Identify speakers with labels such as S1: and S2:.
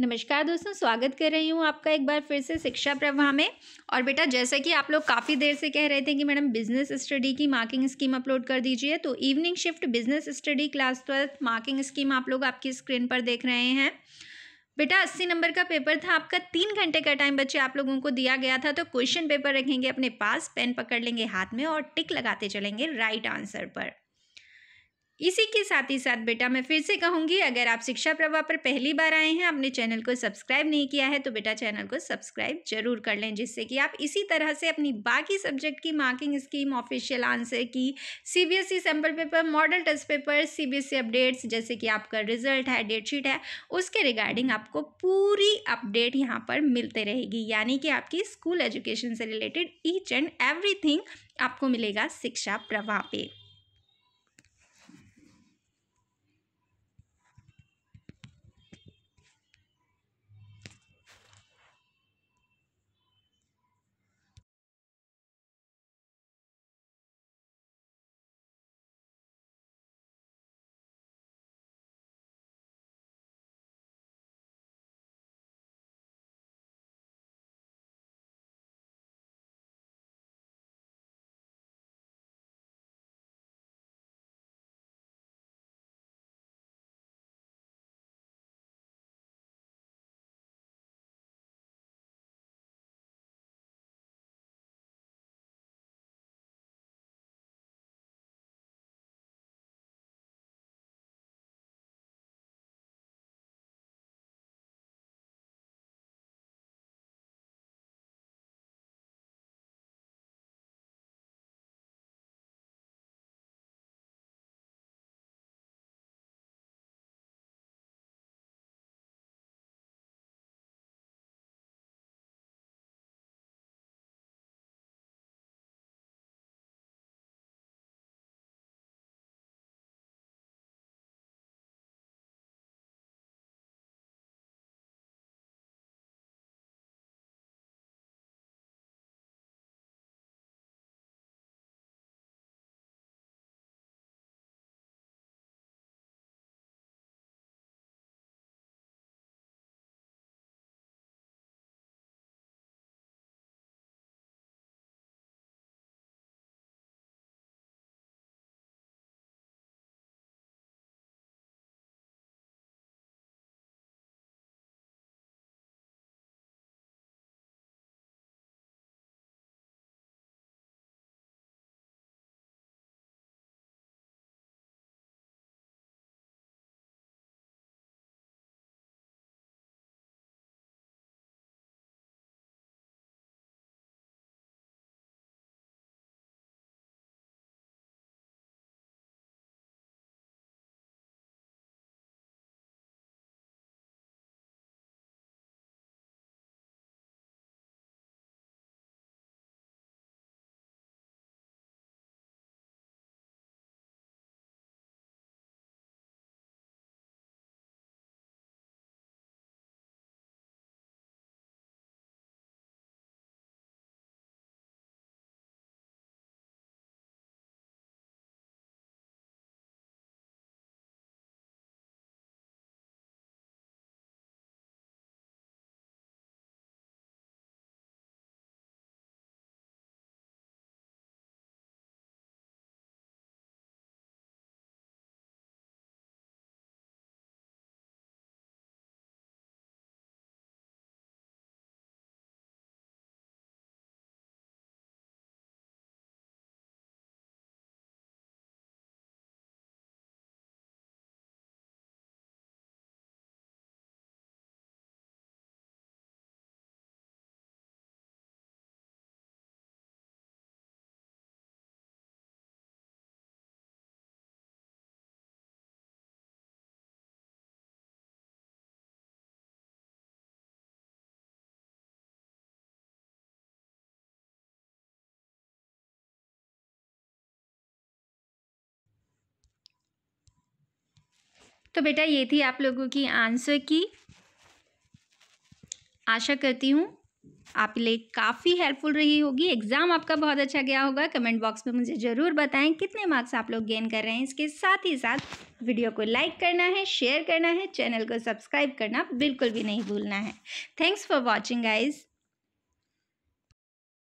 S1: नमस्कार दोस्तों स्वागत कर रही हूँ आपका एक बार फिर से शिक्षा प्रवाह में और बेटा जैसे कि आप लोग काफ़ी देर से कह रहे थे कि मैडम बिजनेस स्टडी की मार्किंग स्कीम अपलोड कर दीजिए तो evening shift business study class twelfth marking scheme आप लोग आपकी स्क्रीन पर देख रहे हैं बेटा अस्सी नंबर का पेपर था आपका तीन घंटे का टाइम बच्चे आप लोगों को दिया गया था तो क्वेश्चन पेपर रखेंगे अपने पास पेन पकड़ लेंगे हाथ में और टिक लगाते चलेंगे राइट आंसर पर इसी के साथ ही साथ बेटा मैं फिर से कहूँगी अगर आप शिक्षा प्रवाह पर पहली बार आए हैं अपने चैनल को सब्सक्राइब नहीं किया है तो बेटा चैनल को सब्सक्राइब जरूर कर लें जिससे कि आप इसी तरह से अपनी बाकी सब्जेक्ट की marking scheme official answer key CBSE sample paper model test paper CBSE updates जैसे कि आपका रिजल्ट है डेटशीट है उसके रिगार्डिंग आपको पूरी अपडेट यहाँ पर मिलते रहेगी यानी कि आपकी स्कूल एजुकेशन से रिलेटेड ईच एंड एवरीथिंग आपको मिलेगा शिक्षा प्रवाह पे तो बेटा ये थी आप लोगों की आंसर की आशा करती हूँ आप लिए काफ़ी हेल्पफुल रही होगी एग्ज़ाम आपका बहुत अच्छा गया होगा कमेंट बॉक्स में मुझे ज़रूर बताएं कितने मार्क्स आप लोग गेन कर रहे हैं इसके साथ ही साथ वीडियो को लाइक करना है शेयर करना है चैनल को सब्सक्राइब करना बिल्कुल भी नहीं भूलना है थैंक्स फॉर वॉचिंग गाइज